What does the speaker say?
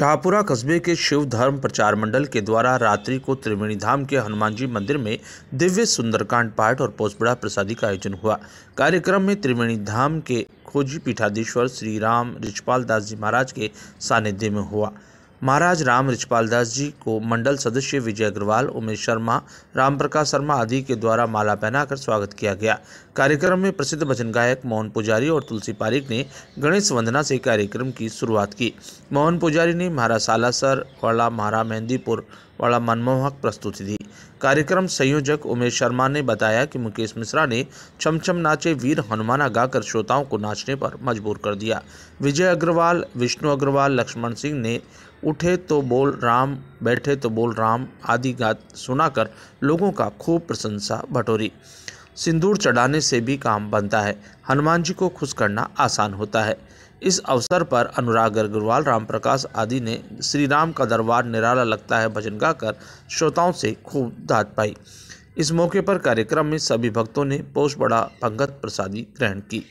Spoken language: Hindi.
शाहपुरा कस्बे के शिव धर्म प्रचार मंडल के द्वारा रात्रि को त्रिवेणी धाम के हनुमान जी मंदिर में दिव्य सुंदरकांड पाठ और पोस्टबड़ा प्रसादी का आयोजन हुआ कार्यक्रम में त्रिवेणी धाम के खोजी पीठाधीश्वर श्री राम रिछपाल दास जी महाराज के सानिध्य में हुआ महाराज राम रिछपाल दास जी को मंडल सदस्य विजय अग्रवाल उमेश शर्मा राम प्रकाश शर्मा आदि के द्वारा माला पहनाकर स्वागत किया गया कार्यक्रम में प्रसिद्ध भजन गायक मोहन पुजारी और तुलसी पारिक ने गणेश वंदना से कार्यक्रम की शुरुआत की मोहन पुजारी ने महाराज सालासर वाला महारा मेहंदीपुर वाला मनमोहक प्रस्तुति दी कार्यक्रम संयोजक उमेश शर्मा ने बताया कि मुकेश मिश्रा ने छमछम नाचे वीर हनुमाना गाकर श्रोताओं को नाचने पर मजबूर कर दिया विजय अग्रवाल विष्णु अग्रवाल लक्ष्मण सिंह ने उठे तो बोल राम बैठे तो बोल राम आदि गात सुनाकर लोगों का खूब प्रशंसा बटोरी सिंदूर चढ़ाने से भी काम बनता है हनुमान जी को खुश करना आसान होता है इस अवसर पर अनुराग अग्रवाल प्रकाश आदि ने श्री राम का दरबार निराला लगता है भजन गाकर श्रोताओं से खूब दाद पाई इस मौके पर कार्यक्रम में सभी भक्तों ने पोष बड़ा पंगत प्रसादी ग्रहण की